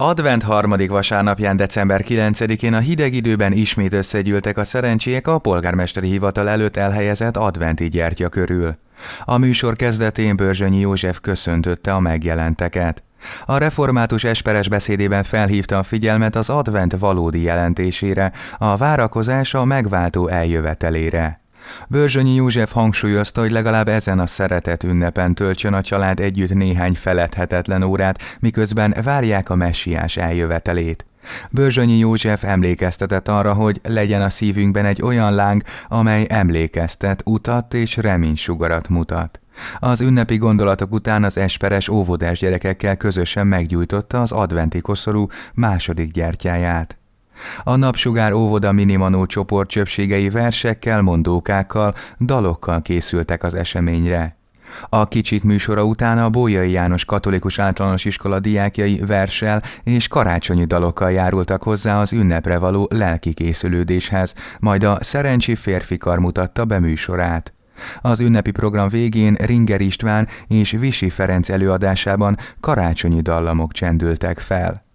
Advent harmadik vasárnapján december 9-én a hideg időben ismét összegyűltek a szerencsiek a polgármesteri hivatal előtt elhelyezett adventi gyertya körül. A műsor kezdetén Börzsönyi József köszöntötte a megjelenteket. A református esperes beszédében felhívta a figyelmet az advent valódi jelentésére, a várakozás a megváltó eljövetelére. Börzsönyi József hangsúlyozta, hogy legalább ezen a szeretet ünnepen töltsön a család együtt néhány feledhetetlen órát, miközben várják a messiás eljövetelét. Börzsönyi József emlékeztetett arra, hogy legyen a szívünkben egy olyan láng, amely emlékeztet, utat és reménysugarat mutat. Az ünnepi gondolatok után az esperes óvodás gyerekekkel közösen meggyújtotta az adventi koszorú második gyertyáját. A napsugár óvoda minimanó csoport csöpségei versekkel, mondókákkal, dalokkal készültek az eseményre. A kicsik műsora után a Bójai János Katolikus Általános Iskola diákjai versel és karácsonyi dalokkal járultak hozzá az ünnepre való lelki készülődéshez, majd a Szerencsi Kar mutatta be műsorát. Az ünnepi program végén Ringer István és Visi Ferenc előadásában karácsonyi dallamok csendültek fel.